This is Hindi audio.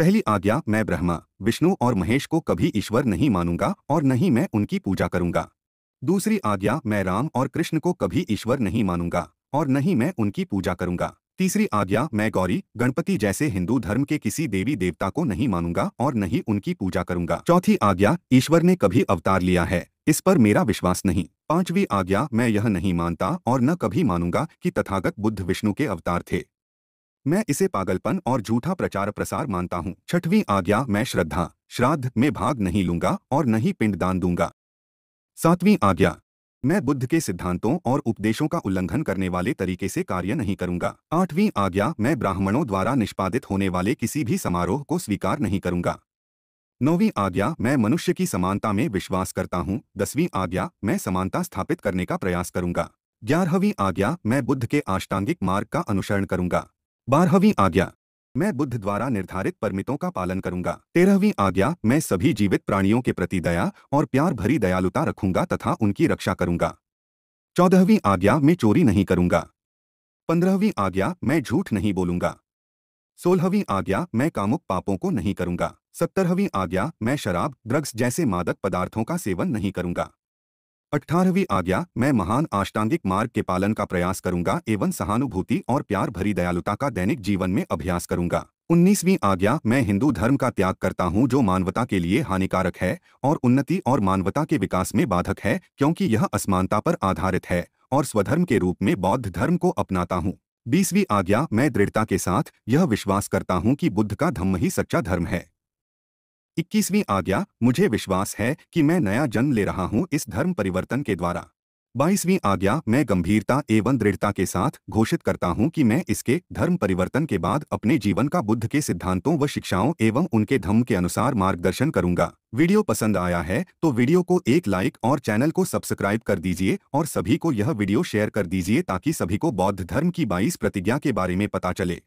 पहली आज्ञा मैं ब्रह्मा विष्णु और महेश को कभी ईश्वर नहीं मानूंगा और न ही मैं उनकी पूजा करूंगा दूसरी आज्ञा मैं राम और कृष्ण को कभी ईश्वर नहीं मानूंगा और न ही मैं उनकी पूजा करूंगा तीसरी आज्ञा मैं गौरी गणपति जैसे हिंदू धर्म के किसी देवी देवता को नहीं मानूंगा और न ही उनकी पूजा करूंगा चौथी आज्ञा ईश्वर ने कभी अवतार लिया है इस पर मेरा विश्वास नहीं पांचवी आज्ञा मैं यह नहीं मानता और न कभी मानूंगा कि तथागत बुद्ध विष्णु के अवतार थे मैं इसे पागलपन और झूठा प्रचार प्रसार मानता हूँ छठवीं आज्ञा मैं श्रद्धा श्राद्ध में भाग नहीं लूंगा और न ही पिंडदान दूंगा सातवीं आज्ञा मैं बुद्ध के सिद्धांतों और उपदेशों का उल्लंघन करने वाले तरीके से कार्य नहीं करूंगा आठवीं आज्ञा मैं ब्राह्मणों द्वारा निष्पादित होने वाले किसी भी समारोह को स्वीकार नहीं करूंगा नौवीं आज्ञा मैं मनुष्य की समानता में विश्वास करता हूँ दसवीं आज्ञा मैं समानता स्थापित करने का प्रयास करूंगा ग्यारहवीं आज्ञा मैं बुद्ध के आष्टांगिक मार्ग का अनुसरण करूंगा बारहवीं आज्ञा मैं बुद्ध द्वारा निर्धारित परमितों का पालन करूंगा तेरहवीं आज्ञा मैं सभी जीवित प्राणियों के प्रति दया और प्यार भरी दयालुता रखूंगा तथा उनकी रक्षा करूंगा चौदहवीं आज्ञा मैं चोरी नहीं करूंगा पंद्रहवीं आज्ञा मैं झूठ नहीं बोलूंगा सोलहवीं आज्ञा मैं कामुक पापों को नहीं करूंगा सत्तरहवीं आज्ञा मैं शराब ड्रग्स जैसे मादक पदार्थों का सेवन नहीं करूंगा अठारहवीं आज्ञा मैं महान आष्टांगिक मार्ग के पालन का प्रयास करूंगा एवं सहानुभूति और प्यार भरी दयालुता का दैनिक जीवन में अभ्यास करूंगा उन्नीसवीं आज्ञा मैं हिंदू धर्म का त्याग करता हूं जो मानवता के लिए हानिकारक है और उन्नति और मानवता के विकास में बाधक है क्योंकि यह असमानता पर आधारित है और स्वधर्म के रूप में बौद्ध धर्म को अपनाता हूँ बीसवीं आज्ञा मैं दृढ़ता के साथ यह विश्वास करता हूँ कि बुद्ध का धम्म ही सच्चा धर्म है इक्कीसवीं आज्ञा मुझे विश्वास है कि मैं नया जन्म ले रहा हूं इस धर्म परिवर्तन के द्वारा बाईसवीं आज्ञा मैं गंभीरता एवं दृढ़ता के साथ घोषित करता हूं कि मैं इसके धर्म परिवर्तन के बाद अपने जीवन का बुद्ध के सिद्धांतों व शिक्षाओं एवं उनके धर्म के अनुसार मार्गदर्शन करूंगा वीडियो पसंद आया है तो वीडियो को एक लाइक और चैनल को सब्सक्राइब कर दीजिए और सभी को यह वीडियो शेयर कर दीजिए ताकि सभी को बौद्ध धर्म की बाईस प्रतिज्ञा के बारे में पता चले